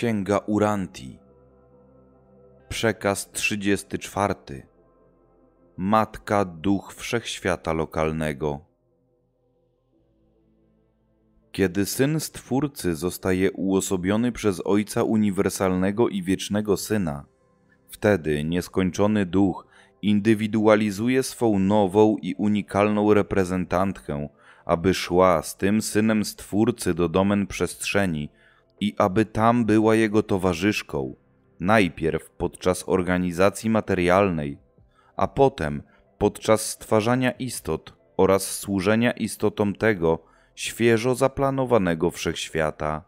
Księga Uranti. Przekaz 34. Matka Duch Wszechświata Lokalnego. Kiedy syn Stwórcy zostaje uosobiony przez Ojca Uniwersalnego i Wiecznego Syna, wtedy nieskończony Duch indywidualizuje swą nową i unikalną reprezentantkę, aby szła z tym synem Stwórcy do domen przestrzeni, i aby tam była jego towarzyszką, najpierw podczas organizacji materialnej, a potem podczas stwarzania istot oraz służenia istotom tego świeżo zaplanowanego wszechświata.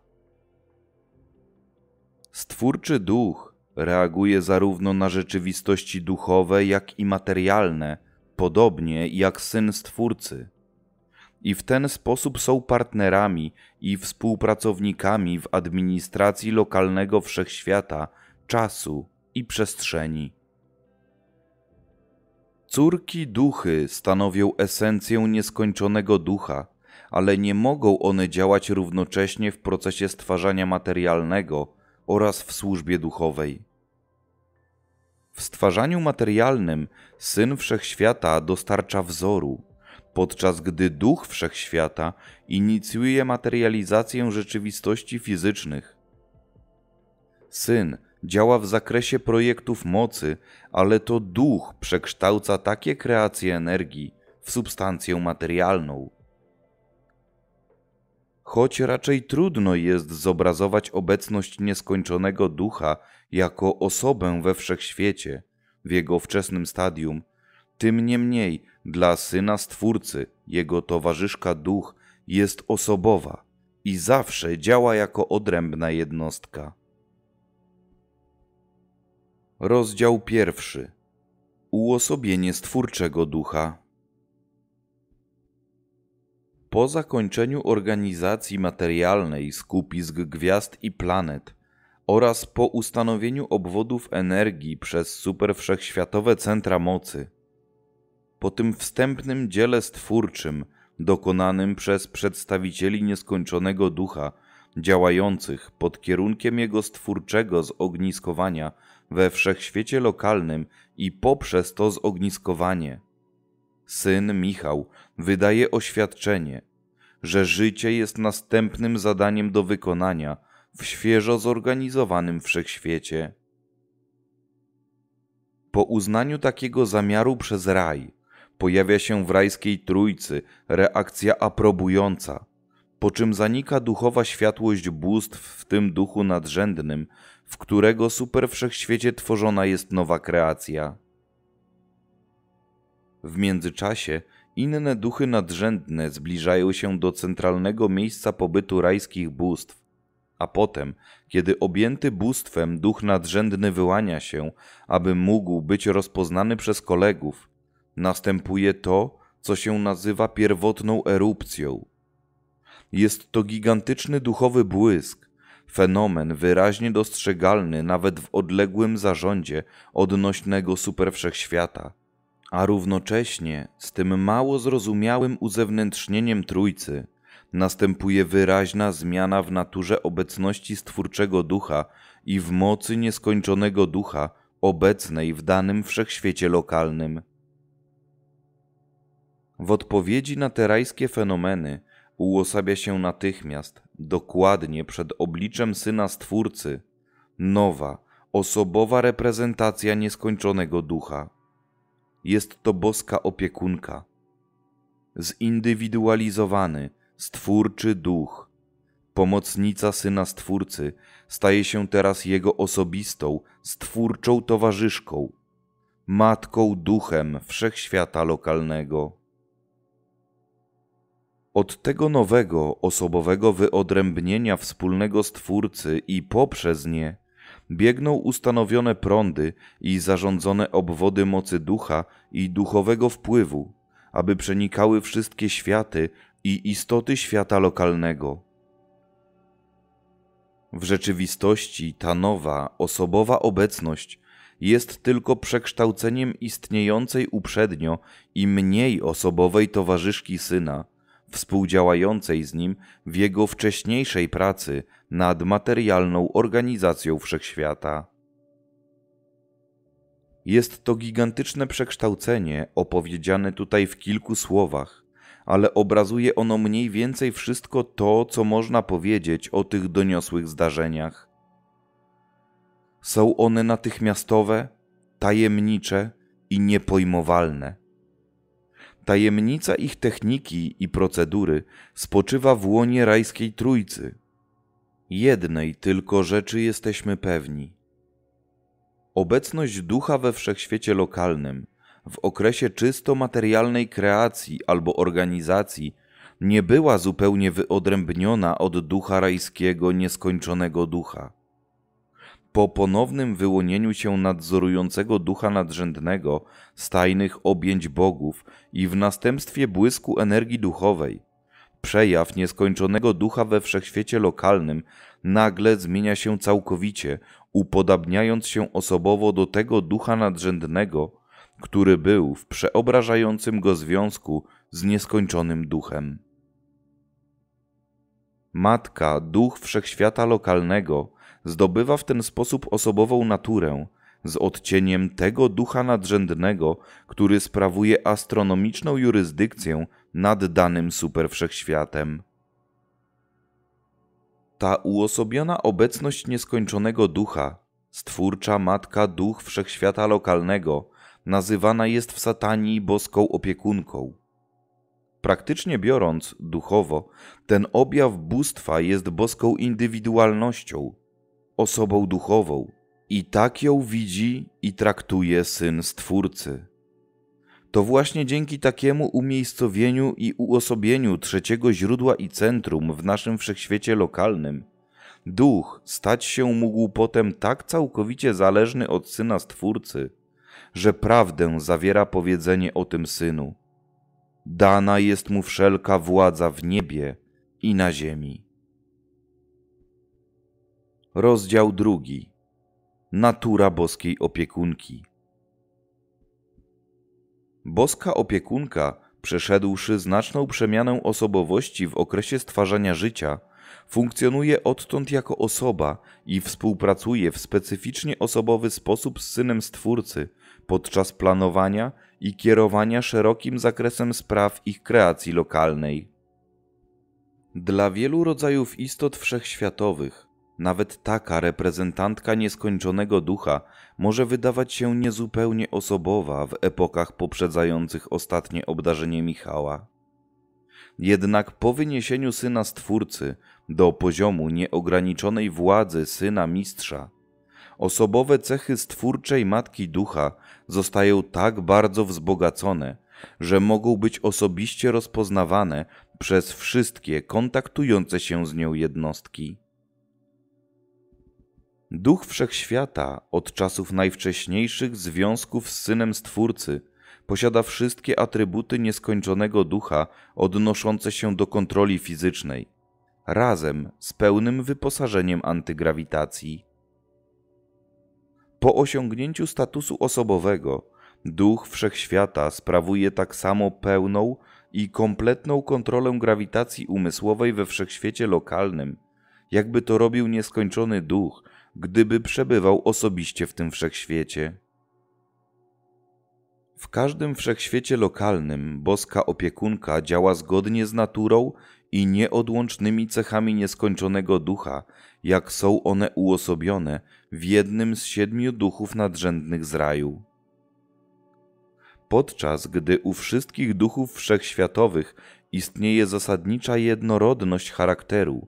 Stwórczy duch reaguje zarówno na rzeczywistości duchowe, jak i materialne, podobnie jak syn stwórcy i w ten sposób są partnerami i współpracownikami w administracji lokalnego wszechświata, czasu i przestrzeni. Córki duchy stanowią esencję nieskończonego ducha, ale nie mogą one działać równocześnie w procesie stwarzania materialnego oraz w służbie duchowej. W stwarzaniu materialnym Syn Wszechświata dostarcza wzoru, podczas gdy duch wszechświata inicjuje materializację rzeczywistości fizycznych. Syn działa w zakresie projektów mocy, ale to duch przekształca takie kreacje energii w substancję materialną. Choć raczej trudno jest zobrazować obecność nieskończonego ducha jako osobę we wszechświecie, w jego wczesnym stadium tym niemniej dla Syna Stwórcy jego towarzyszka duch jest osobowa i zawsze działa jako odrębna jednostka. Rozdział pierwszy. Uosobienie Stwórczego Ducha. Po zakończeniu organizacji materialnej skupisk gwiazd i planet oraz po ustanowieniu obwodów energii przez superwszechświatowe centra mocy, po tym wstępnym dziele stwórczym, dokonanym przez przedstawicieli nieskończonego ducha, działających pod kierunkiem jego stwórczego zogniskowania we wszechświecie lokalnym i poprzez to zogniskowanie. Syn Michał wydaje oświadczenie, że życie jest następnym zadaniem do wykonania w świeżo zorganizowanym wszechświecie. Po uznaniu takiego zamiaru przez raj, Pojawia się w rajskiej trójcy reakcja aprobująca, po czym zanika duchowa światłość bóstw w tym duchu nadrzędnym, w którego wszechświecie tworzona jest nowa kreacja. W międzyczasie inne duchy nadrzędne zbliżają się do centralnego miejsca pobytu rajskich bóstw, a potem, kiedy objęty bóstwem duch nadrzędny wyłania się, aby mógł być rozpoznany przez kolegów, następuje to, co się nazywa pierwotną erupcją. Jest to gigantyczny duchowy błysk, fenomen wyraźnie dostrzegalny nawet w odległym zarządzie odnośnego superwszechświata, a równocześnie z tym mało zrozumiałym uzewnętrznieniem Trójcy następuje wyraźna zmiana w naturze obecności Stwórczego Ducha i w mocy nieskończonego Ducha obecnej w danym wszechświecie lokalnym. W odpowiedzi na te rajskie fenomeny uosabia się natychmiast, dokładnie przed obliczem Syna Stwórcy, nowa, osobowa reprezentacja nieskończonego ducha. Jest to boska opiekunka. Zindywidualizowany, stwórczy duch, pomocnica syna stwórcy, staje się teraz jego osobistą, stwórczą towarzyszką, matką duchem wszechświata lokalnego. Od tego nowego, osobowego wyodrębnienia wspólnego Stwórcy i poprzez nie biegną ustanowione prądy i zarządzone obwody mocy ducha i duchowego wpływu, aby przenikały wszystkie światy i istoty świata lokalnego. W rzeczywistości ta nowa, osobowa obecność jest tylko przekształceniem istniejącej uprzednio i mniej osobowej towarzyszki syna, współdziałającej z nim w jego wcześniejszej pracy nad materialną organizacją wszechświata. Jest to gigantyczne przekształcenie opowiedziane tutaj w kilku słowach, ale obrazuje ono mniej więcej wszystko to, co można powiedzieć o tych doniosłych zdarzeniach. Są one natychmiastowe, tajemnicze i niepojmowalne. Tajemnica ich techniki i procedury spoczywa w łonie rajskiej trójcy. Jednej tylko rzeczy jesteśmy pewni. Obecność ducha we wszechświecie lokalnym, w okresie czysto materialnej kreacji albo organizacji, nie była zupełnie wyodrębniona od ducha rajskiego nieskończonego ducha. Po ponownym wyłonieniu się nadzorującego ducha nadrzędnego z tajnych objęć bogów i w następstwie błysku energii duchowej, przejaw nieskończonego ducha we wszechświecie lokalnym nagle zmienia się całkowicie, upodabniając się osobowo do tego ducha nadrzędnego, który był w przeobrażającym go związku z nieskończonym duchem. Matka, duch wszechświata lokalnego, zdobywa w ten sposób osobową naturę, z odcieniem tego ducha nadrzędnego, który sprawuje astronomiczną jurysdykcję nad danym superwszechświatem. Ta uosobiona obecność nieskończonego ducha, stwórcza matka duch wszechświata lokalnego, nazywana jest w satanii boską opiekunką. Praktycznie biorąc, duchowo, ten objaw bóstwa jest boską indywidualnością – osobą duchową i tak ją widzi i traktuje syn Stwórcy. To właśnie dzięki takiemu umiejscowieniu i uosobieniu trzeciego źródła i centrum w naszym wszechświecie lokalnym, duch stać się mógł potem tak całkowicie zależny od syna Stwórcy, że prawdę zawiera powiedzenie o tym synu. Dana jest mu wszelka władza w niebie i na ziemi. Rozdział drugi. Natura boskiej opiekunki. Boska opiekunka, przeszedłszy znaczną przemianę osobowości w okresie stwarzania życia, funkcjonuje odtąd jako osoba i współpracuje w specyficznie osobowy sposób z synem Stwórcy podczas planowania i kierowania szerokim zakresem spraw ich kreacji lokalnej. Dla wielu rodzajów istot wszechświatowych nawet taka reprezentantka nieskończonego ducha może wydawać się niezupełnie osobowa w epokach poprzedzających ostatnie obdarzenie Michała. Jednak po wyniesieniu syna stwórcy do poziomu nieograniczonej władzy syna mistrza, osobowe cechy stwórczej matki ducha zostają tak bardzo wzbogacone, że mogą być osobiście rozpoznawane przez wszystkie kontaktujące się z nią jednostki. Duch Wszechświata od czasów najwcześniejszych związków z Synem Stwórcy posiada wszystkie atrybuty nieskończonego ducha odnoszące się do kontroli fizycznej, razem z pełnym wyposażeniem antygrawitacji. Po osiągnięciu statusu osobowego, Duch Wszechświata sprawuje tak samo pełną i kompletną kontrolę grawitacji umysłowej we wszechświecie lokalnym, jakby to robił nieskończony duch – gdyby przebywał osobiście w tym wszechświecie. W każdym wszechświecie lokalnym boska opiekunka działa zgodnie z naturą i nieodłącznymi cechami nieskończonego ducha, jak są one uosobione w jednym z siedmiu duchów nadrzędnych z raju. Podczas gdy u wszystkich duchów wszechświatowych istnieje zasadnicza jednorodność charakteru,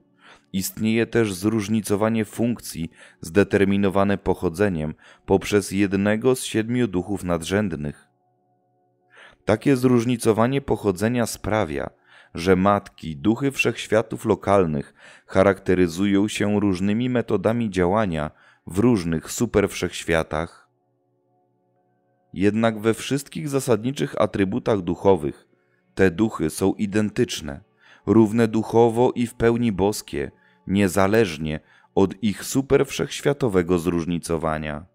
Istnieje też zróżnicowanie funkcji zdeterminowane pochodzeniem poprzez jednego z siedmiu duchów nadrzędnych. Takie zróżnicowanie pochodzenia sprawia, że matki, duchy wszechświatów lokalnych charakteryzują się różnymi metodami działania w różnych superwszechświatach. Jednak we wszystkich zasadniczych atrybutach duchowych te duchy są identyczne, równe duchowo i w pełni boskie – niezależnie od ich superwszechświatowego zróżnicowania.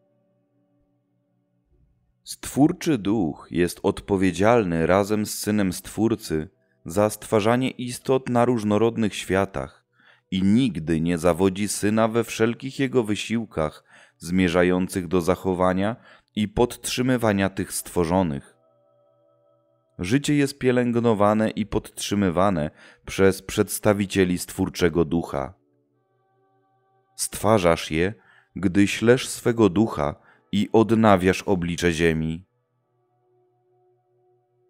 Stwórczy duch jest odpowiedzialny razem z synem Stwórcy za stwarzanie istot na różnorodnych światach i nigdy nie zawodzi syna we wszelkich jego wysiłkach zmierzających do zachowania i podtrzymywania tych stworzonych. Życie jest pielęgnowane i podtrzymywane przez przedstawicieli Stwórczego Ducha stwarzasz je, gdy ślesz swego ducha i odnawiasz oblicze ziemi.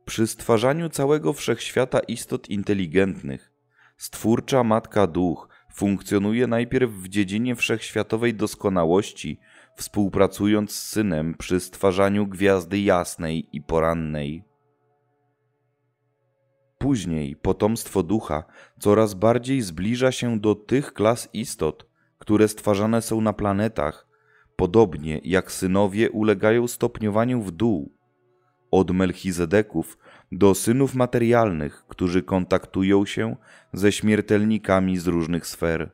Przy stwarzaniu całego wszechświata istot inteligentnych, stwórcza matka duch funkcjonuje najpierw w dziedzinie wszechświatowej doskonałości, współpracując z synem przy stwarzaniu gwiazdy jasnej i porannej. Później potomstwo ducha coraz bardziej zbliża się do tych klas istot, które stwarzane są na planetach, podobnie jak synowie ulegają stopniowaniu w dół, od Melchizedeków do synów materialnych, którzy kontaktują się ze śmiertelnikami z różnych sfer.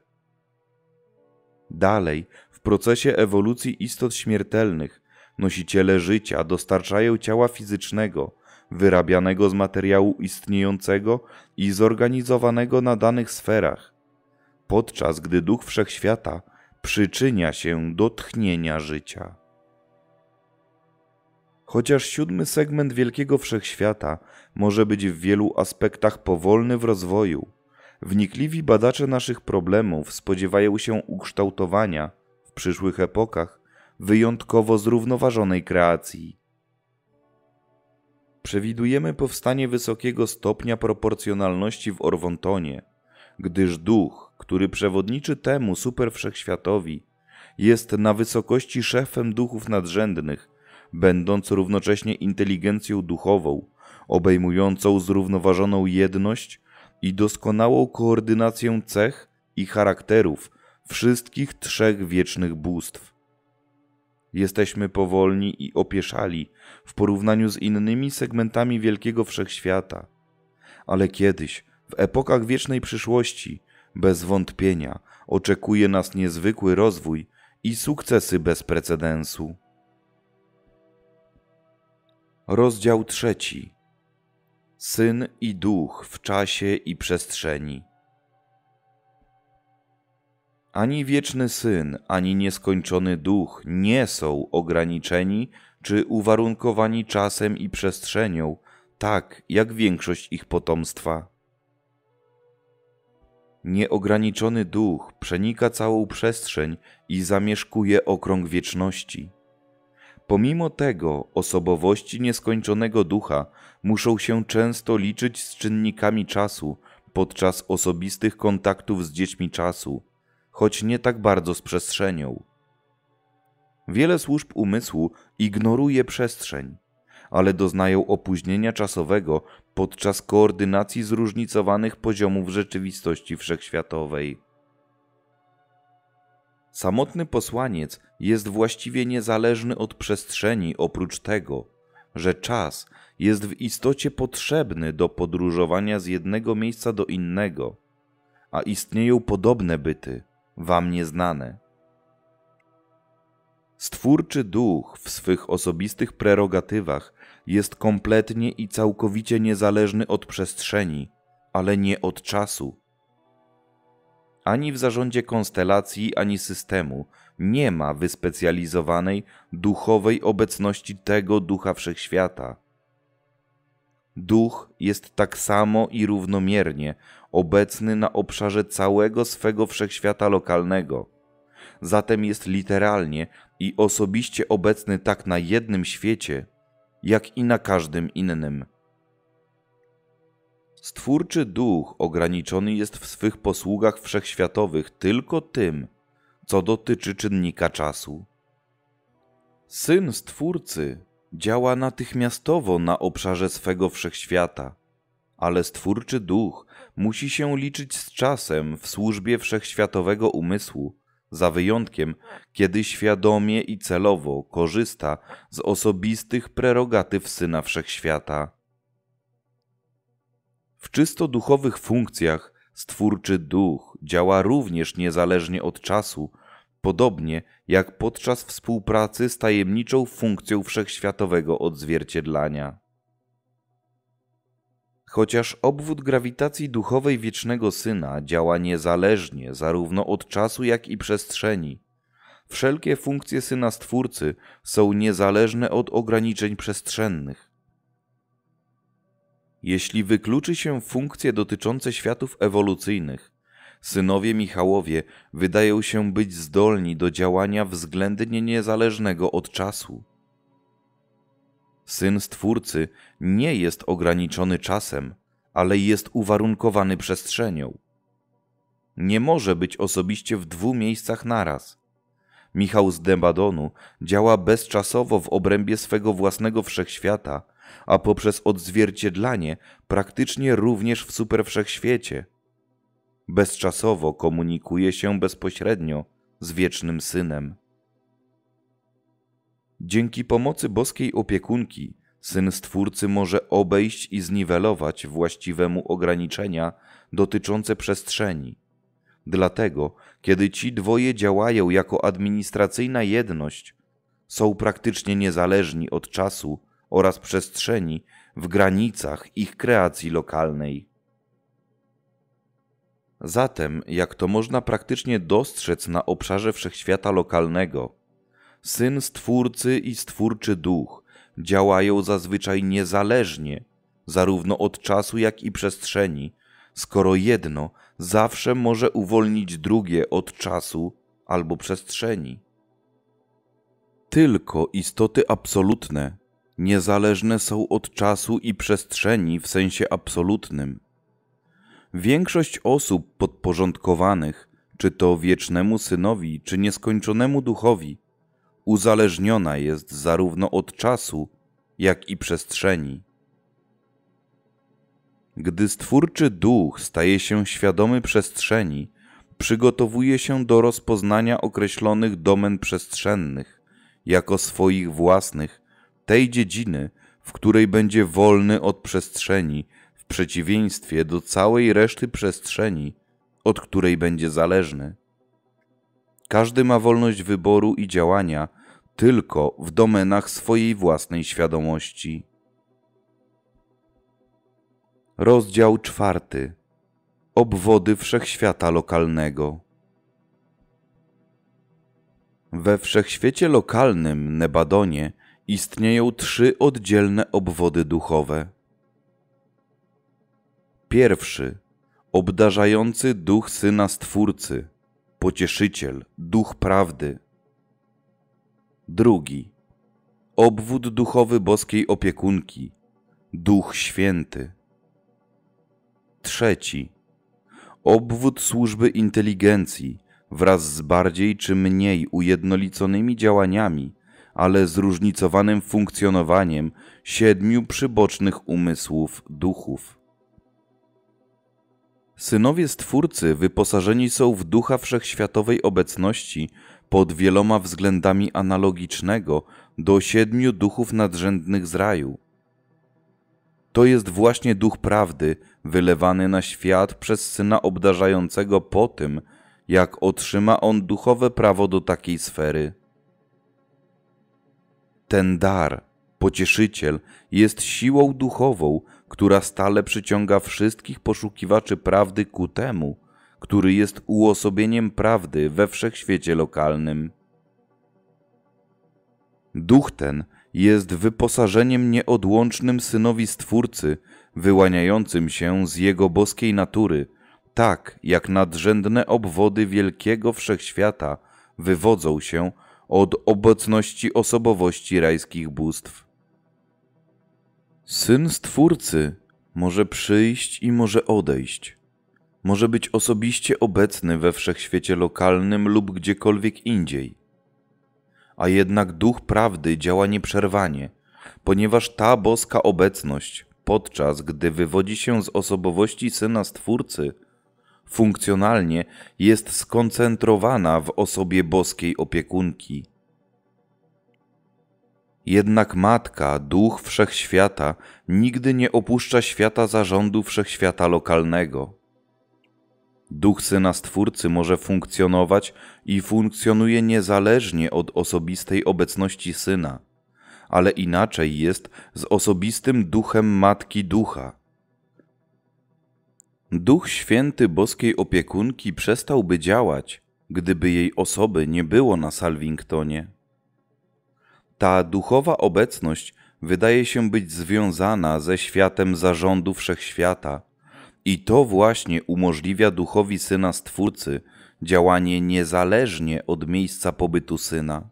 Dalej, w procesie ewolucji istot śmiertelnych, nosiciele życia dostarczają ciała fizycznego, wyrabianego z materiału istniejącego i zorganizowanego na danych sferach, podczas gdy duch wszechświata przyczynia się do tchnienia życia. Chociaż siódmy segment wielkiego wszechświata może być w wielu aspektach powolny w rozwoju, wnikliwi badacze naszych problemów spodziewają się ukształtowania w przyszłych epokach wyjątkowo zrównoważonej kreacji. Przewidujemy powstanie wysokiego stopnia proporcjonalności w Orwontonie, gdyż duch, który przewodniczy temu superwszechświatowi, jest na wysokości szefem duchów nadrzędnych, będąc równocześnie inteligencją duchową, obejmującą zrównoważoną jedność i doskonałą koordynację cech i charakterów wszystkich trzech wiecznych bóstw. Jesteśmy powolni i opieszali w porównaniu z innymi segmentami wielkiego wszechświata, ale kiedyś, w epokach wiecznej przyszłości, bez wątpienia oczekuje nas niezwykły rozwój i sukcesy bez precedensu. Rozdział trzeci. Syn i duch w czasie i przestrzeni. Ani wieczny syn, ani nieskończony duch nie są ograniczeni czy uwarunkowani czasem i przestrzenią, tak jak większość ich potomstwa. Nieograniczony duch przenika całą przestrzeń i zamieszkuje okrąg wieczności. Pomimo tego, osobowości nieskończonego ducha muszą się często liczyć z czynnikami czasu podczas osobistych kontaktów z dziećmi czasu, choć nie tak bardzo z przestrzenią. Wiele służb umysłu ignoruje przestrzeń ale doznają opóźnienia czasowego podczas koordynacji zróżnicowanych poziomów rzeczywistości wszechświatowej. Samotny posłaniec jest właściwie niezależny od przestrzeni, oprócz tego, że czas jest w istocie potrzebny do podróżowania z jednego miejsca do innego, a istnieją podobne byty, wam nieznane. Stwórczy duch w swych osobistych prerogatywach jest kompletnie i całkowicie niezależny od przestrzeni, ale nie od czasu. Ani w zarządzie konstelacji, ani systemu nie ma wyspecjalizowanej duchowej obecności tego ducha wszechświata. Duch jest tak samo i równomiernie obecny na obszarze całego swego wszechświata lokalnego zatem jest literalnie i osobiście obecny tak na jednym świecie, jak i na każdym innym. Stwórczy duch ograniczony jest w swych posługach wszechświatowych tylko tym, co dotyczy czynnika czasu. Syn Stwórcy działa natychmiastowo na obszarze swego wszechświata, ale Stwórczy duch musi się liczyć z czasem w służbie wszechświatowego umysłu za wyjątkiem, kiedy świadomie i celowo korzysta z osobistych prerogatyw Syna Wszechświata. W czysto duchowych funkcjach stwórczy duch działa również niezależnie od czasu, podobnie jak podczas współpracy z tajemniczą funkcją wszechświatowego odzwierciedlania. Chociaż obwód grawitacji duchowej wiecznego syna działa niezależnie zarówno od czasu, jak i przestrzeni, wszelkie funkcje syna stwórcy są niezależne od ograniczeń przestrzennych. Jeśli wykluczy się funkcje dotyczące światów ewolucyjnych, synowie Michałowie wydają się być zdolni do działania względnie niezależnego od czasu. Syn Stwórcy nie jest ograniczony czasem, ale jest uwarunkowany przestrzenią. Nie może być osobiście w dwóch miejscach naraz. Michał z Dembadonu działa bezczasowo w obrębie swego własnego wszechświata, a poprzez odzwierciedlanie praktycznie również w superwszechświecie. Bezczasowo komunikuje się bezpośrednio z wiecznym synem. Dzięki pomocy boskiej opiekunki, syn Stwórcy może obejść i zniwelować właściwemu ograniczenia dotyczące przestrzeni. Dlatego, kiedy ci dwoje działają jako administracyjna jedność, są praktycznie niezależni od czasu oraz przestrzeni w granicach ich kreacji lokalnej. Zatem, jak to można praktycznie dostrzec na obszarze wszechświata lokalnego, Syn Stwórcy i Stwórczy Duch działają zazwyczaj niezależnie, zarówno od czasu, jak i przestrzeni, skoro jedno zawsze może uwolnić drugie od czasu albo przestrzeni. Tylko istoty absolutne niezależne są od czasu i przestrzeni w sensie absolutnym. Większość osób podporządkowanych, czy to wiecznemu synowi, czy nieskończonemu duchowi, uzależniona jest zarówno od czasu, jak i przestrzeni. Gdy stwórczy duch staje się świadomy przestrzeni, przygotowuje się do rozpoznania określonych domen przestrzennych jako swoich własnych, tej dziedziny, w której będzie wolny od przestrzeni, w przeciwieństwie do całej reszty przestrzeni, od której będzie zależny. Każdy ma wolność wyboru i działania tylko w domenach swojej własnej świadomości. Rozdział czwarty. Obwody wszechświata lokalnego. We wszechświecie lokalnym Nebadonie istnieją trzy oddzielne obwody duchowe. Pierwszy obdarzający duch syna stwórcy, pocieszyciel, duch prawdy Drugi. Obwód duchowy boskiej opiekunki. Duch Święty. Trzeci. Obwód służby inteligencji wraz z bardziej czy mniej ujednoliconymi działaniami, ale zróżnicowanym funkcjonowaniem siedmiu przybocznych umysłów duchów. Synowie Stwórcy wyposażeni są w ducha wszechświatowej obecności pod wieloma względami analogicznego do siedmiu duchów nadrzędnych z raju. To jest właśnie duch prawdy, wylewany na świat przez syna obdarzającego po tym, jak otrzyma on duchowe prawo do takiej sfery. Ten dar, pocieszyciel, jest siłą duchową, która stale przyciąga wszystkich poszukiwaczy prawdy ku temu, który jest uosobieniem prawdy we wszechświecie lokalnym. Duch ten jest wyposażeniem nieodłącznym synowi Stwórcy, wyłaniającym się z jego boskiej natury, tak jak nadrzędne obwody wielkiego wszechświata wywodzą się od obecności osobowości rajskich bóstw. Syn Stwórcy może przyjść i może odejść może być osobiście obecny we wszechświecie lokalnym lub gdziekolwiek indziej. A jednak duch prawdy działa nieprzerwanie, ponieważ ta boska obecność, podczas gdy wywodzi się z osobowości syna Stwórcy, funkcjonalnie jest skoncentrowana w osobie boskiej opiekunki. Jednak Matka, Duch Wszechświata, nigdy nie opuszcza świata zarządu Wszechświata lokalnego. Duch Syna Stwórcy może funkcjonować i funkcjonuje niezależnie od osobistej obecności Syna, ale inaczej jest z osobistym duchem Matki Ducha. Duch Święty Boskiej Opiekunki przestałby działać, gdyby jej osoby nie było na Salvingtonie. Ta duchowa obecność wydaje się być związana ze światem zarządu wszechświata, i to właśnie umożliwia duchowi syna Stwórcy działanie niezależnie od miejsca pobytu syna.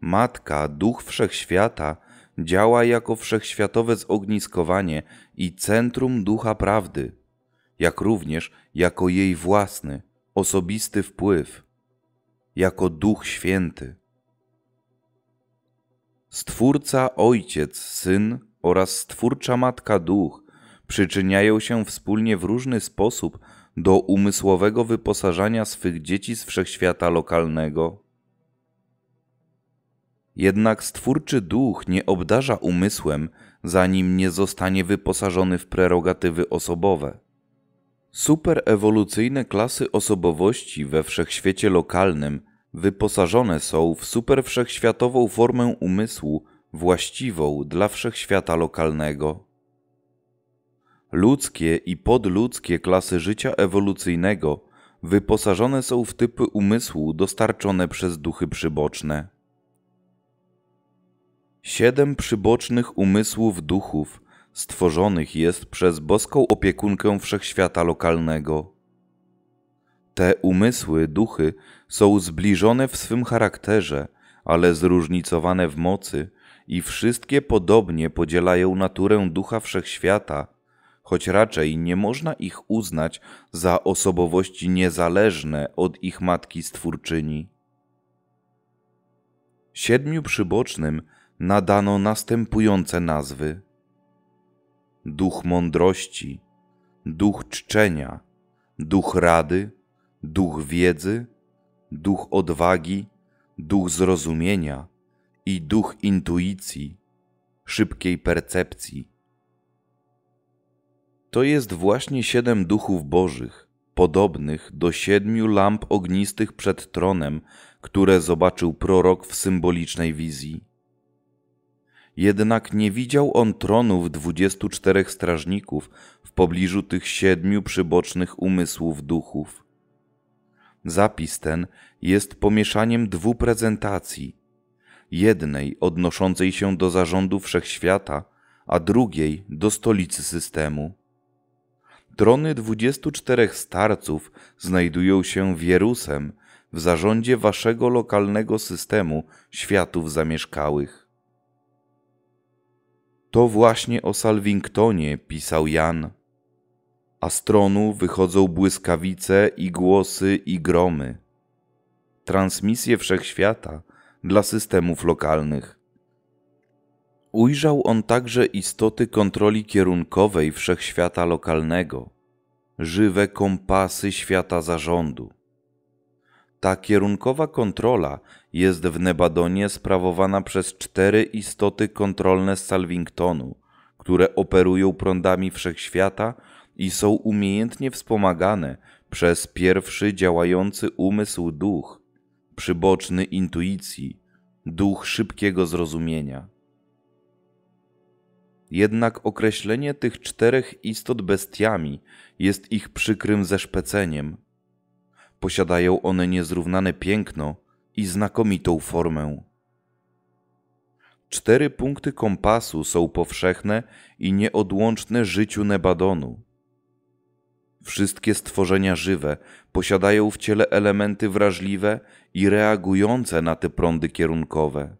Matka, duch wszechświata, działa jako wszechświatowe zogniskowanie i centrum ducha prawdy, jak również jako jej własny, osobisty wpływ, jako duch święty. Stwórca Ojciec, Syn oraz Stwórcza Matka Duch przyczyniają się wspólnie w różny sposób do umysłowego wyposażania swych dzieci z wszechświata lokalnego. Jednak stwórczy duch nie obdarza umysłem, zanim nie zostanie wyposażony w prerogatywy osobowe. Superewolucyjne klasy osobowości we wszechświecie lokalnym wyposażone są w superwszechświatową formę umysłu właściwą dla wszechświata lokalnego. Ludzkie i podludzkie klasy życia ewolucyjnego wyposażone są w typy umysłu dostarczone przez duchy przyboczne. Siedem przybocznych umysłów duchów stworzonych jest przez boską opiekunkę wszechświata lokalnego. Te umysły, duchy są zbliżone w swym charakterze, ale zróżnicowane w mocy i wszystkie podobnie podzielają naturę ducha wszechświata – choć raczej nie można ich uznać za osobowości niezależne od ich matki stwórczyni. Siedmiu przybocznym nadano następujące nazwy: duch mądrości, duch czczenia, duch rady, duch wiedzy, duch odwagi, duch zrozumienia i duch intuicji, szybkiej percepcji to jest właśnie siedem duchów bożych, podobnych do siedmiu lamp ognistych przed tronem, które zobaczył prorok w symbolicznej wizji. Jednak nie widział on tronów dwudziestu czterech strażników w pobliżu tych siedmiu przybocznych umysłów duchów. Zapis ten jest pomieszaniem dwóch prezentacji. Jednej odnoszącej się do zarządu wszechświata, a drugiej do stolicy systemu. Trony 24 starców znajdują się wierusem w zarządzie waszego lokalnego systemu światów zamieszkałych. To właśnie o Salvingtonie pisał Jan. A z tronu wychodzą błyskawice i głosy i gromy. Transmisje wszechświata dla systemów lokalnych ujrzał on także istoty kontroli kierunkowej wszechświata lokalnego, żywe kompasy świata zarządu. Ta kierunkowa kontrola jest w Nebadonie sprawowana przez cztery istoty kontrolne z Salvingtonu, które operują prądami wszechświata i są umiejętnie wspomagane przez pierwszy działający umysł duch, przyboczny intuicji, duch szybkiego zrozumienia. Jednak określenie tych czterech istot bestiami jest ich przykrym zeszpeceniem. Posiadają one niezrównane piękno i znakomitą formę. Cztery punkty kompasu są powszechne i nieodłączne życiu Nebadonu. Wszystkie stworzenia żywe posiadają w ciele elementy wrażliwe i reagujące na te prądy kierunkowe.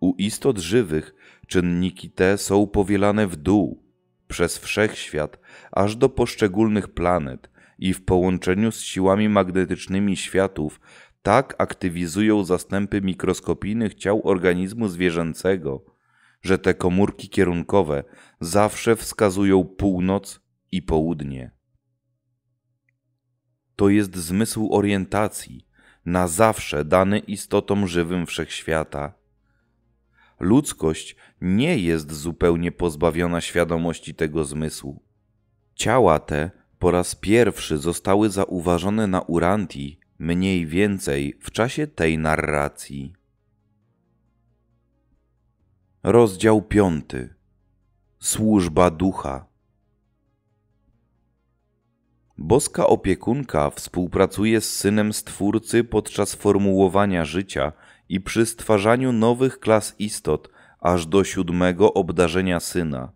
U istot żywych Czynniki te są powielane w dół przez wszechświat aż do poszczególnych planet i w połączeniu z siłami magnetycznymi światów tak aktywizują zastępy mikroskopijnych ciał organizmu zwierzęcego, że te komórki kierunkowe zawsze wskazują północ i południe. To jest zmysł orientacji, na zawsze dany istotom żywym wszechświata. Ludzkość nie jest zupełnie pozbawiona świadomości tego zmysłu. Ciała te po raz pierwszy zostały zauważone na Urantii mniej więcej w czasie tej narracji. Rozdział 5. Służba ducha. Boska opiekunka współpracuje z synem Stwórcy podczas formułowania życia i przy stwarzaniu nowych klas istot, aż do siódmego obdarzenia Syna,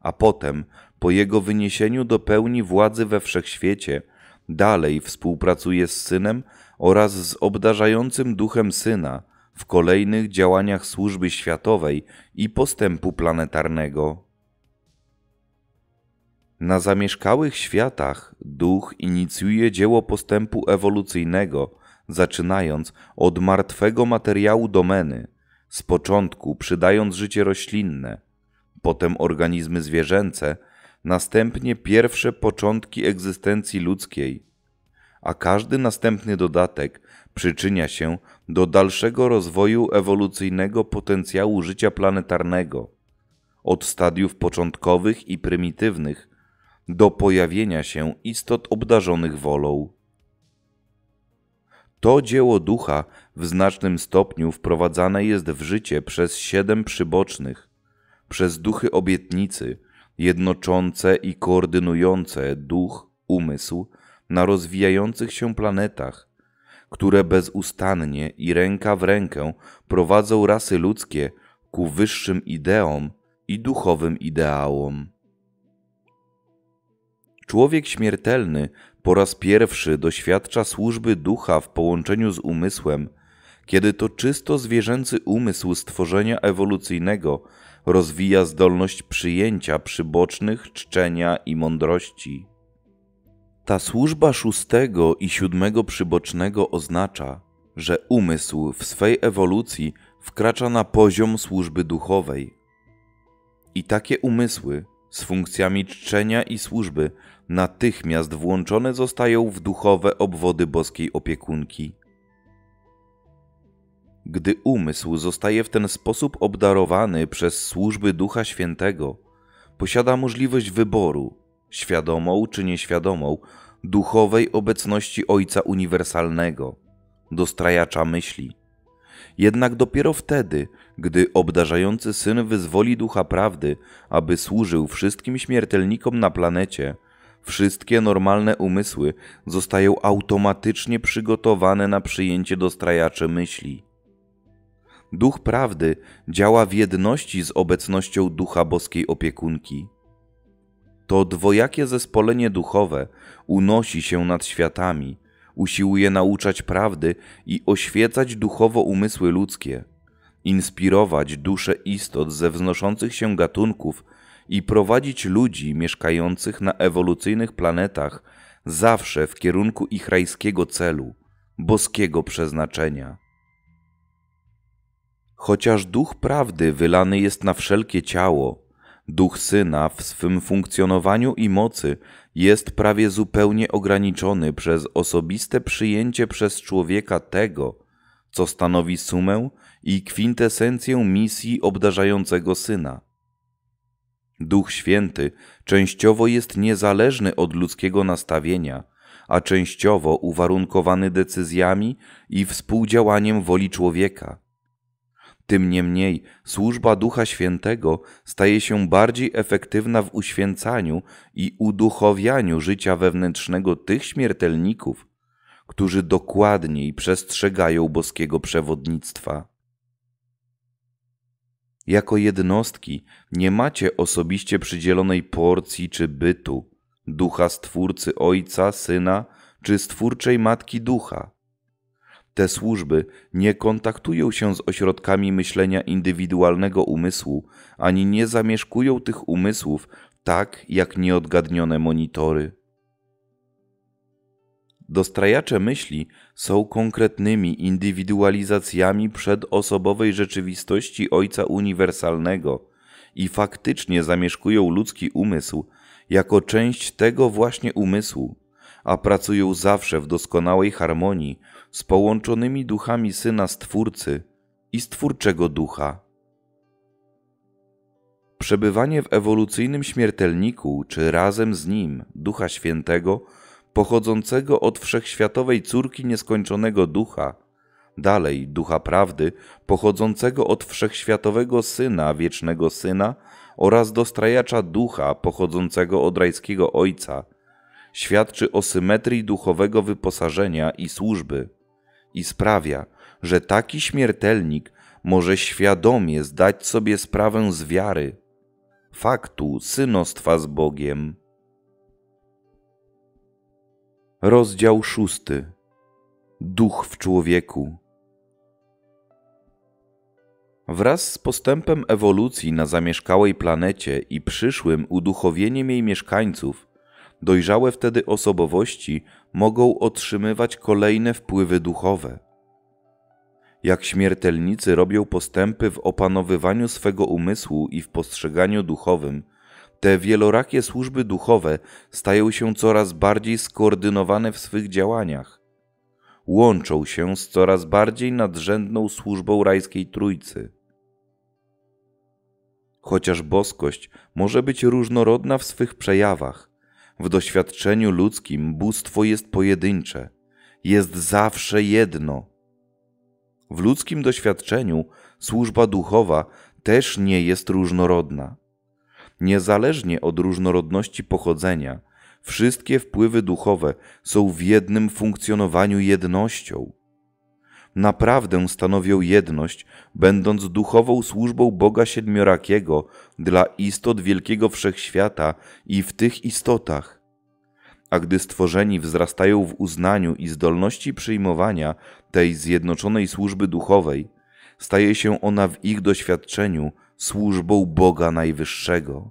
a potem po Jego wyniesieniu do pełni władzy we wszechświecie, dalej współpracuje z Synem oraz z obdarzającym Duchem Syna w kolejnych działaniach służby światowej i postępu planetarnego. Na zamieszkałych światach duch inicjuje dzieło postępu ewolucyjnego, zaczynając od martwego materiału domeny – z początku przydając życie roślinne, potem organizmy zwierzęce, następnie pierwsze początki egzystencji ludzkiej, a każdy następny dodatek przyczynia się do dalszego rozwoju ewolucyjnego potencjału życia planetarnego, od stadiów początkowych i prymitywnych do pojawienia się istot obdarzonych wolą. To dzieło ducha w znacznym stopniu wprowadzane jest w życie przez siedem przybocznych, przez duchy obietnicy, jednoczące i koordynujące duch, umysł na rozwijających się planetach, które bezustannie i ręka w rękę prowadzą rasy ludzkie ku wyższym ideom i duchowym ideałom. Człowiek śmiertelny po raz pierwszy doświadcza służby ducha w połączeniu z umysłem – kiedy to czysto zwierzęcy umysł stworzenia ewolucyjnego rozwija zdolność przyjęcia przybocznych czczenia i mądrości. Ta służba szóstego i siódmego przybocznego oznacza, że umysł w swej ewolucji wkracza na poziom służby duchowej. I takie umysły z funkcjami czczenia i służby natychmiast włączone zostają w duchowe obwody boskiej opiekunki. Gdy umysł zostaje w ten sposób obdarowany przez służby Ducha Świętego, posiada możliwość wyboru, świadomą czy nieświadomą, duchowej obecności Ojca Uniwersalnego, dostrajacza myśli. Jednak dopiero wtedy, gdy obdarzający syn wyzwoli ducha prawdy, aby służył wszystkim śmiertelnikom na planecie, wszystkie normalne umysły zostają automatycznie przygotowane na przyjęcie dostrajaczy myśli. Duch prawdy działa w jedności z obecnością Ducha Boskiej Opiekunki. To dwojakie zespolenie duchowe unosi się nad światami, usiłuje nauczać prawdy i oświecać duchowo umysły ludzkie, inspirować dusze istot ze wznoszących się gatunków i prowadzić ludzi mieszkających na ewolucyjnych planetach zawsze w kierunku ich rajskiego celu, boskiego przeznaczenia. Chociaż duch prawdy wylany jest na wszelkie ciało, duch syna w swym funkcjonowaniu i mocy jest prawie zupełnie ograniczony przez osobiste przyjęcie przez człowieka tego, co stanowi sumę i kwintesencję misji obdarzającego syna. Duch Święty częściowo jest niezależny od ludzkiego nastawienia, a częściowo uwarunkowany decyzjami i współdziałaniem woli człowieka. Tym niemniej służba Ducha Świętego staje się bardziej efektywna w uświęcaniu i uduchowianiu życia wewnętrznego tych śmiertelników, którzy dokładniej przestrzegają boskiego przewodnictwa. Jako jednostki nie macie osobiście przydzielonej porcji czy bytu, ducha Stwórcy Ojca, Syna czy Stwórczej Matki Ducha. Te służby nie kontaktują się z ośrodkami myślenia indywidualnego umysłu, ani nie zamieszkują tych umysłów tak jak nieodgadnione monitory. Dostrajacze myśli są konkretnymi indywidualizacjami przedosobowej rzeczywistości Ojca Uniwersalnego i faktycznie zamieszkują ludzki umysł jako część tego właśnie umysłu, a pracują zawsze w doskonałej harmonii z połączonymi duchami Syna Stwórcy i Stwórczego Ducha. Przebywanie w ewolucyjnym śmiertelniku czy razem z nim Ducha Świętego, pochodzącego od wszechświatowej córki nieskończonego Ducha, dalej Ducha Prawdy, pochodzącego od wszechświatowego Syna, wiecznego Syna oraz dostrajacza Ducha, pochodzącego od rajskiego Ojca, świadczy o symetrii duchowego wyposażenia i służby i sprawia, że taki śmiertelnik może świadomie zdać sobie sprawę z wiary, faktu synostwa z Bogiem. Rozdział szósty. Duch w człowieku. Wraz z postępem ewolucji na zamieszkałej planecie i przyszłym uduchowieniem jej mieszkańców, Dojrzałe wtedy osobowości mogą otrzymywać kolejne wpływy duchowe. Jak śmiertelnicy robią postępy w opanowywaniu swego umysłu i w postrzeganiu duchowym, te wielorakie służby duchowe stają się coraz bardziej skoordynowane w swych działaniach. Łączą się z coraz bardziej nadrzędną służbą rajskiej trójcy. Chociaż boskość może być różnorodna w swych przejawach, w doświadczeniu ludzkim bóstwo jest pojedyncze, jest zawsze jedno. W ludzkim doświadczeniu służba duchowa też nie jest różnorodna. Niezależnie od różnorodności pochodzenia, wszystkie wpływy duchowe są w jednym funkcjonowaniu jednością naprawdę stanowią jedność, będąc duchową służbą Boga Siedmiorakiego dla istot wielkiego wszechświata i w tych istotach. A gdy stworzeni wzrastają w uznaniu i zdolności przyjmowania tej zjednoczonej służby duchowej, staje się ona w ich doświadczeniu służbą Boga Najwyższego.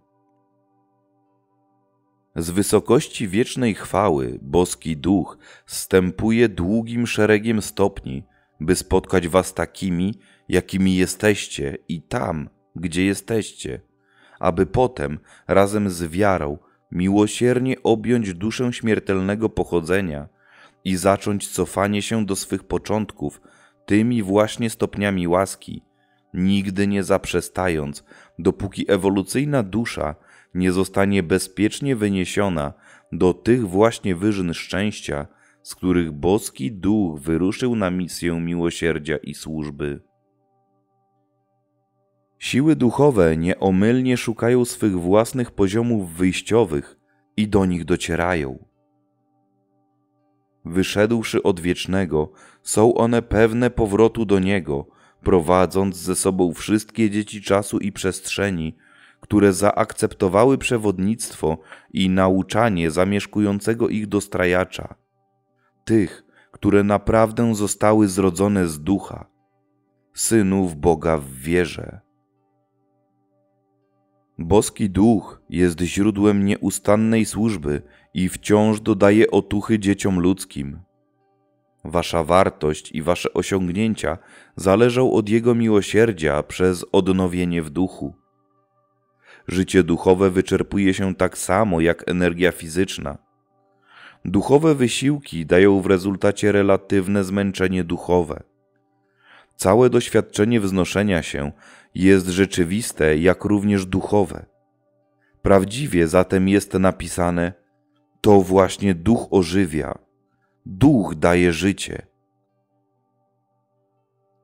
Z wysokości wiecznej chwały boski duch stępuje długim szeregiem stopni, by spotkać was takimi, jakimi jesteście i tam, gdzie jesteście, aby potem razem z wiarą miłosiernie objąć duszę śmiertelnego pochodzenia i zacząć cofanie się do swych początków tymi właśnie stopniami łaski, nigdy nie zaprzestając, dopóki ewolucyjna dusza nie zostanie bezpiecznie wyniesiona do tych właśnie wyżyn szczęścia, z których boski duch wyruszył na misję miłosierdzia i służby. Siły duchowe nieomylnie szukają swych własnych poziomów wyjściowych i do nich docierają. Wyszedłszy od wiecznego, są one pewne powrotu do niego, prowadząc ze sobą wszystkie dzieci czasu i przestrzeni, które zaakceptowały przewodnictwo i nauczanie zamieszkującego ich dostrajacza, tych, które naprawdę zostały zrodzone z ducha, synów Boga w wierze. Boski duch jest źródłem nieustannej służby i wciąż dodaje otuchy dzieciom ludzkim. Wasza wartość i wasze osiągnięcia zależą od Jego miłosierdzia przez odnowienie w duchu. Życie duchowe wyczerpuje się tak samo jak energia fizyczna Duchowe wysiłki dają w rezultacie relatywne zmęczenie duchowe. Całe doświadczenie wznoszenia się jest rzeczywiste, jak również duchowe. Prawdziwie zatem jest napisane: To właśnie duch ożywia, duch daje życie.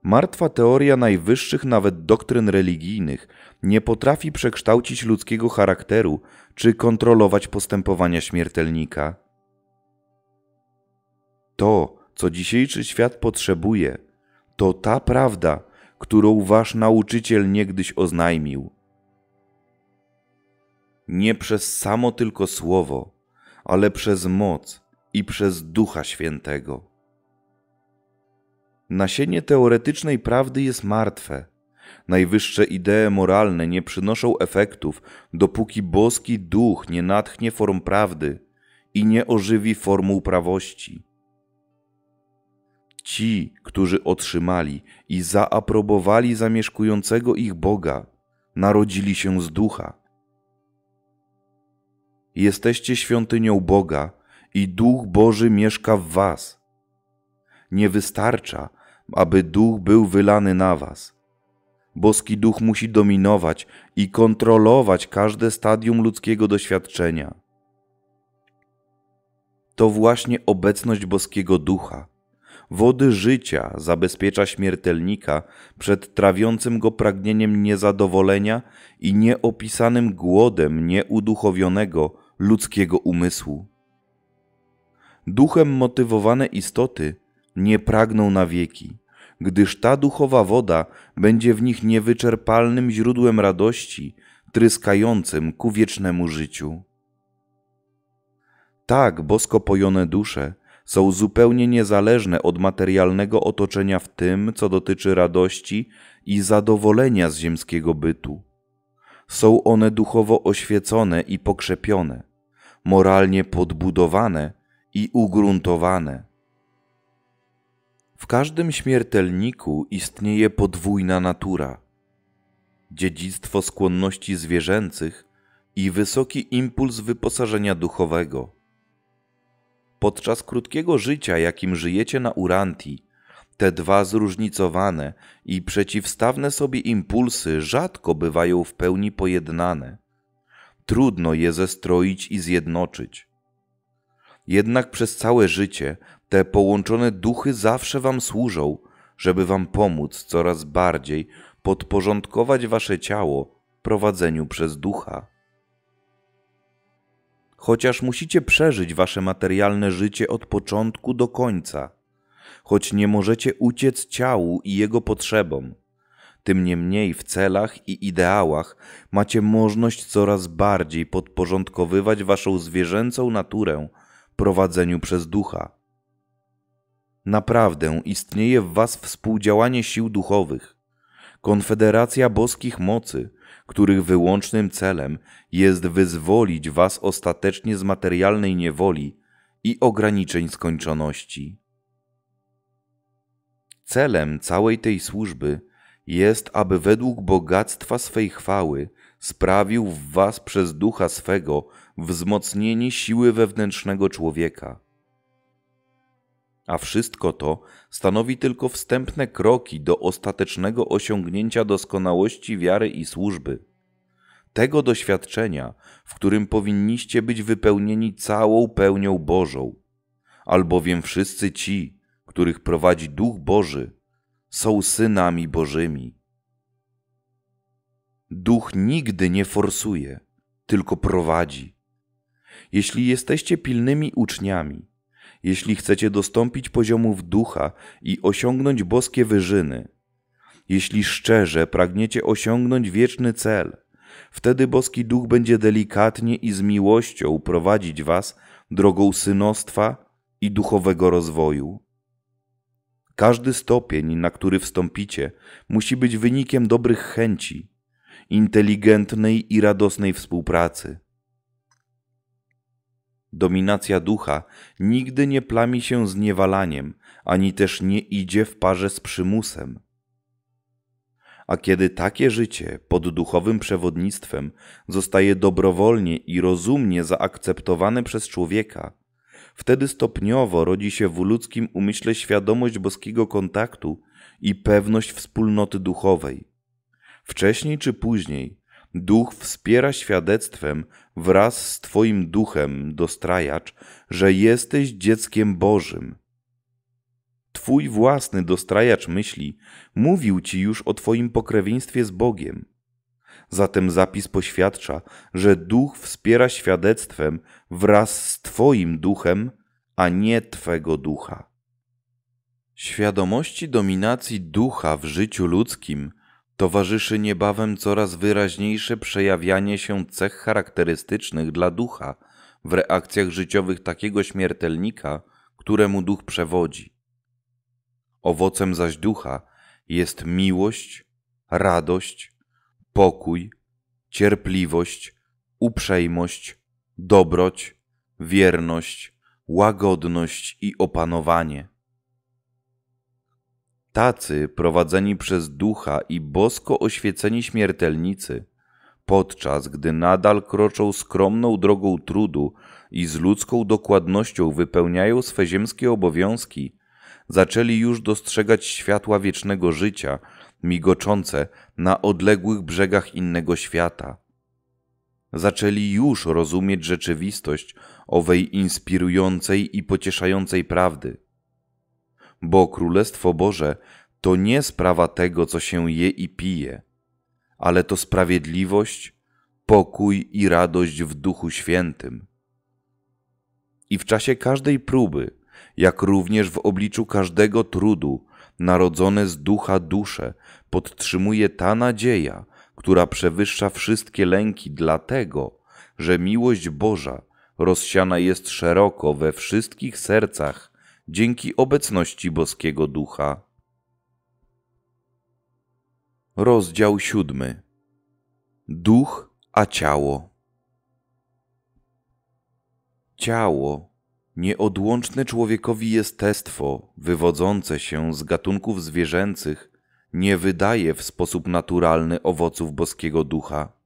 Martwa teoria najwyższych nawet doktryn religijnych nie potrafi przekształcić ludzkiego charakteru czy kontrolować postępowania śmiertelnika to, co dzisiejszy świat potrzebuje, to ta prawda, którą wasz nauczyciel niegdyś oznajmił. Nie przez samo tylko słowo, ale przez moc i przez Ducha Świętego. Nasienie teoretycznej prawdy jest martwe. Najwyższe idee moralne nie przynoszą efektów, dopóki boski duch nie natchnie form prawdy i nie ożywi formuł prawości ci, którzy otrzymali i zaaprobowali zamieszkującego ich Boga, narodzili się z ducha. Jesteście świątynią Boga i duch Boży mieszka w Was. Nie wystarcza, aby duch był wylany na Was. Boski duch musi dominować i kontrolować każde stadium ludzkiego doświadczenia. To właśnie obecność Boskiego Ducha wody życia zabezpiecza śmiertelnika przed trawiącym go pragnieniem niezadowolenia i nieopisanym głodem nieuduchowionego ludzkiego umysłu. Duchem motywowane istoty nie pragną na wieki, gdyż ta duchowa woda będzie w nich niewyczerpalnym źródłem radości, tryskającym ku wiecznemu życiu. Tak bosko pojone dusze – są zupełnie niezależne od materialnego otoczenia w tym, co dotyczy radości i zadowolenia z ziemskiego bytu. Są one duchowo oświecone i pokrzepione, moralnie podbudowane i ugruntowane. W każdym śmiertelniku istnieje podwójna natura. Dziedzictwo skłonności zwierzęcych i wysoki impuls wyposażenia duchowego – Podczas krótkiego życia, jakim żyjecie na Uranti, te dwa zróżnicowane i przeciwstawne sobie impulsy rzadko bywają w pełni pojednane. Trudno je zestroić i zjednoczyć. Jednak przez całe życie te połączone duchy zawsze wam służą, żeby wam pomóc coraz bardziej podporządkować wasze ciało prowadzeniu przez ducha. Chociaż musicie przeżyć wasze materialne życie od początku do końca, choć nie możecie uciec ciału i jego potrzebom, tym niemniej w celach i ideałach macie możliwość coraz bardziej podporządkowywać waszą zwierzęcą naturę prowadzeniu przez ducha. Naprawdę istnieje w was współdziałanie sił duchowych, konfederacja boskich mocy, których wyłącznym celem jest wyzwolić was ostatecznie z materialnej niewoli i ograniczeń skończoności. Celem całej tej służby jest, aby według bogactwa swej chwały sprawił w was przez ducha swego wzmocnienie siły wewnętrznego człowieka – a wszystko to stanowi tylko wstępne kroki do ostatecznego osiągnięcia doskonałości wiary i służby. Tego doświadczenia, w którym powinniście być wypełnieni całą pełnią Bożą, albowiem wszyscy ci, których prowadzi Duch Boży, są synami Bożymi. Duch nigdy nie forsuje, tylko prowadzi. Jeśli jesteście pilnymi uczniami, jeśli chcecie dostąpić poziomów ducha i osiągnąć boskie wyżyny. Jeśli szczerze pragniecie osiągnąć wieczny cel, wtedy boski duch będzie delikatnie i z miłością prowadzić was drogą synostwa i duchowego rozwoju. Każdy stopień, na który wstąpicie, musi być wynikiem dobrych chęci, inteligentnej i radosnej współpracy Dominacja ducha nigdy nie plami się zniewalaniem, ani też nie idzie w parze z przymusem. A kiedy takie życie pod duchowym przewodnictwem zostaje dobrowolnie i rozumnie zaakceptowane przez człowieka, wtedy stopniowo rodzi się w ludzkim umyśle świadomość boskiego kontaktu i pewność wspólnoty duchowej. Wcześniej czy później Duch wspiera świadectwem wraz z Twoim duchem, dostrajacz, że jesteś dzieckiem Bożym. Twój własny dostrajacz myśli mówił Ci już o Twoim pokrewieństwie z Bogiem. Zatem zapis poświadcza, że duch wspiera świadectwem wraz z Twoim duchem, a nie Twego ducha. Świadomości dominacji ducha w życiu ludzkim – towarzyszy niebawem coraz wyraźniejsze przejawianie się cech charakterystycznych dla ducha w reakcjach życiowych takiego śmiertelnika, któremu duch przewodzi. Owocem zaś ducha jest miłość, radość, pokój, cierpliwość, uprzejmość, dobroć, wierność, łagodność i opanowanie tacy prowadzeni przez ducha i bosko oświeceni śmiertelnicy, podczas gdy nadal kroczą skromną drogą trudu i z ludzką dokładnością wypełniają swe ziemskie obowiązki, zaczęli już dostrzegać światła wiecznego życia, migoczące na odległych brzegach innego świata. Zaczęli już rozumieć rzeczywistość owej inspirującej i pocieszającej prawdy bo Królestwo Boże to nie sprawa tego, co się je i pije, ale to sprawiedliwość, pokój i radość w Duchu Świętym. I w czasie każdej próby, jak również w obliczu każdego trudu, narodzone z ducha dusze podtrzymuje ta nadzieja, która przewyższa wszystkie lęki, dlatego, że miłość Boża rozsiana jest szeroko we wszystkich sercach dzięki obecności Boskiego Ducha. Rozdział siódmy. Duch a ciało. Ciało, nieodłączne człowiekowi jestestwo, wywodzące się z gatunków zwierzęcych, nie wydaje w sposób naturalny owoców Boskiego Ducha.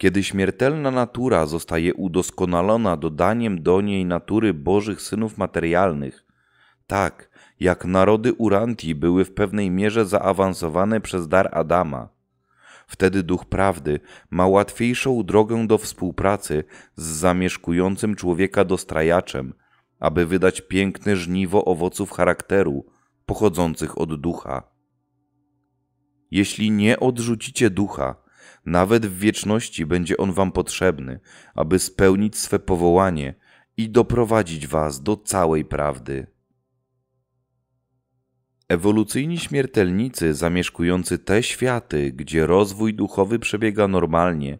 Kiedy śmiertelna natura zostaje udoskonalona dodaniem do niej natury Bożych synów materialnych, tak jak narody Uranti były w pewnej mierze zaawansowane przez dar Adama, wtedy duch prawdy ma łatwiejszą drogę do współpracy z zamieszkującym człowieka dostrajaczem, aby wydać piękne żniwo owoców charakteru pochodzących od ducha. Jeśli nie odrzucicie ducha, nawet w wieczności będzie on wam potrzebny, aby spełnić swe powołanie i doprowadzić was do całej prawdy. Ewolucyjni śmiertelnicy zamieszkujący te światy, gdzie rozwój duchowy przebiega normalnie,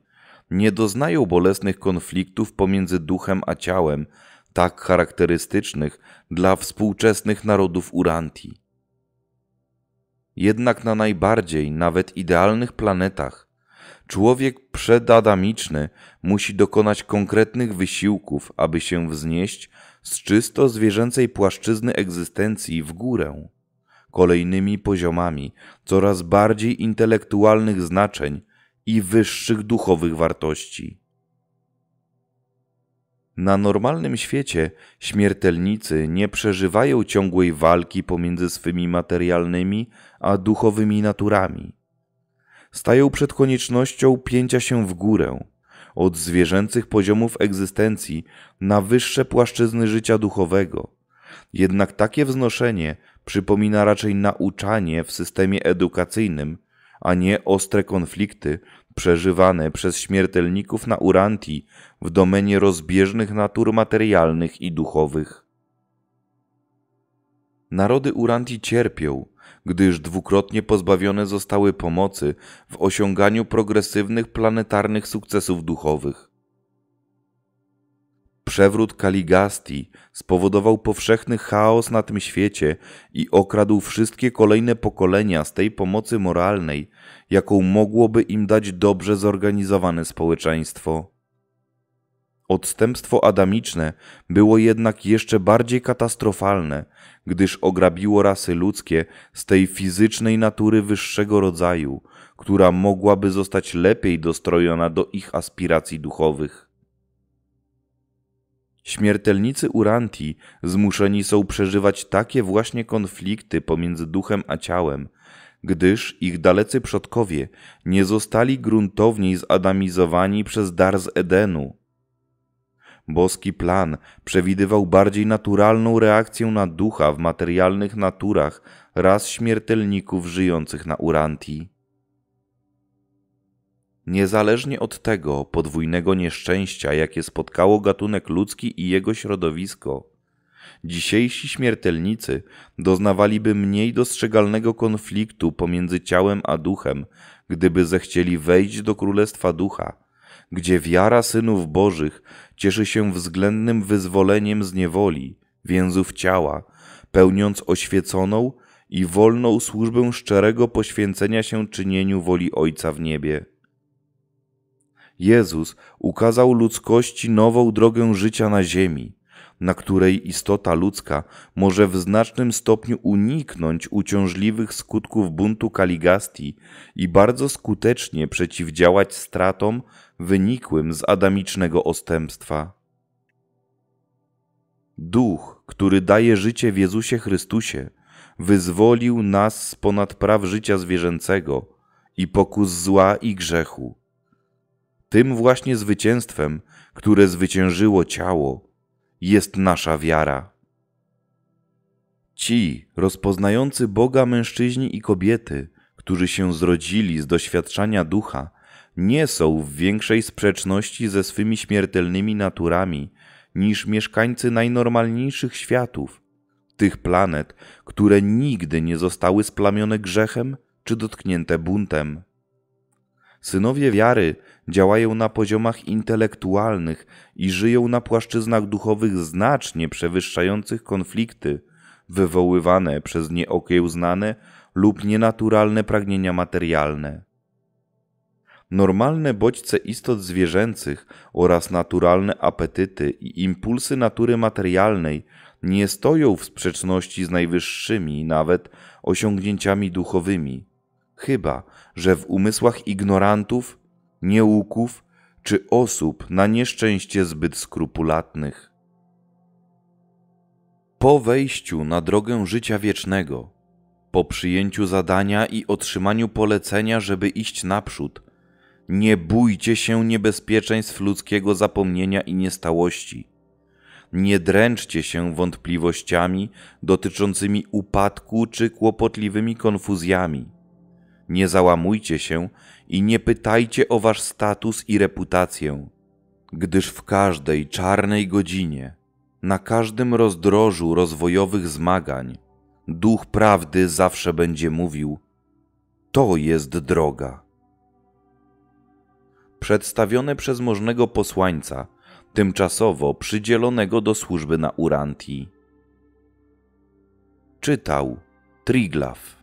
nie doznają bolesnych konfliktów pomiędzy duchem a ciałem, tak charakterystycznych dla współczesnych narodów Uranti. Jednak na najbardziej, nawet idealnych planetach, Człowiek przedadamiczny musi dokonać konkretnych wysiłków, aby się wznieść z czysto zwierzęcej płaszczyzny egzystencji w górę. Kolejnymi poziomami coraz bardziej intelektualnych znaczeń i wyższych duchowych wartości. Na normalnym świecie śmiertelnicy nie przeżywają ciągłej walki pomiędzy swymi materialnymi a duchowymi naturami stają przed koniecznością pięcia się w górę, od zwierzęcych poziomów egzystencji na wyższe płaszczyzny życia duchowego. Jednak takie wznoszenie przypomina raczej nauczanie w systemie edukacyjnym, a nie ostre konflikty przeżywane przez śmiertelników na Uranti w domenie rozbieżnych natur materialnych i duchowych. Narody Uranti cierpią, gdyż dwukrotnie pozbawione zostały pomocy w osiąganiu progresywnych planetarnych sukcesów duchowych. Przewrót Kaligasti spowodował powszechny chaos na tym świecie i okradł wszystkie kolejne pokolenia z tej pomocy moralnej, jaką mogłoby im dać dobrze zorganizowane społeczeństwo. Odstępstwo adamiczne było jednak jeszcze bardziej katastrofalne gdyż ograbiło rasy ludzkie z tej fizycznej natury wyższego rodzaju, która mogłaby zostać lepiej dostrojona do ich aspiracji duchowych. Śmiertelnicy Uranti zmuszeni są przeżywać takie właśnie konflikty pomiędzy duchem a ciałem, gdyż ich dalecy przodkowie nie zostali gruntowniej zadamizowani przez dar z Edenu, Boski plan przewidywał bardziej naturalną reakcję na ducha w materialnych naturach raz śmiertelników żyjących na Urantii. Niezależnie od tego podwójnego nieszczęścia, jakie spotkało gatunek ludzki i jego środowisko, dzisiejsi śmiertelnicy doznawaliby mniej dostrzegalnego konfliktu pomiędzy ciałem a duchem, gdyby zechcieli wejść do Królestwa Ducha, gdzie wiara synów Bożych cieszy się względnym wyzwoleniem z niewoli, więzów ciała, pełniąc oświeconą i wolną służbę szczerego poświęcenia się czynieniu woli Ojca w niebie. Jezus ukazał ludzkości nową drogę życia na ziemi, na której istota ludzka może w znacznym stopniu uniknąć uciążliwych skutków buntu Kaligastii i bardzo skutecznie przeciwdziałać stratom wynikłym z adamicznego ostępstwa. Duch, który daje życie w Jezusie Chrystusie, wyzwolił nas z ponad praw życia zwierzęcego i pokus zła i grzechu. Tym właśnie zwycięstwem, które zwyciężyło ciało, jest nasza wiara. Ci rozpoznający Boga mężczyźni i kobiety, którzy się zrodzili z doświadczania ducha, nie są w większej sprzeczności ze swymi śmiertelnymi naturami niż mieszkańcy najnormalniejszych światów, tych planet, które nigdy nie zostały splamione grzechem czy dotknięte buntem. Synowie wiary działają na poziomach intelektualnych i żyją na płaszczyznach duchowych znacznie przewyższających konflikty wywoływane przez nieokiełznane lub nienaturalne pragnienia materialne. Normalne bodźce istot zwierzęcych oraz naturalne apetyty i impulsy natury materialnej nie stoją w sprzeczności z najwyższymi nawet osiągnięciami duchowymi – chyba że w umysłach ignorantów, nieuków czy osób na nieszczęście zbyt skrupulatnych. Po wejściu na drogę życia wiecznego, po przyjęciu zadania i otrzymaniu polecenia, żeby iść naprzód, nie bójcie się niebezpieczeństw ludzkiego zapomnienia i niestałości. Nie dręczcie się wątpliwościami dotyczącymi upadku czy kłopotliwymi konfuzjami nie załamujcie się i nie pytajcie o wasz status i reputację, gdyż w każdej czarnej godzinie, na każdym rozdrożu rozwojowych zmagań, duch prawdy zawsze będzie mówił: To jest droga. Przedstawione przez możnego posłańca, tymczasowo przydzielonego do służby na Urantii. Czytał Triglaf.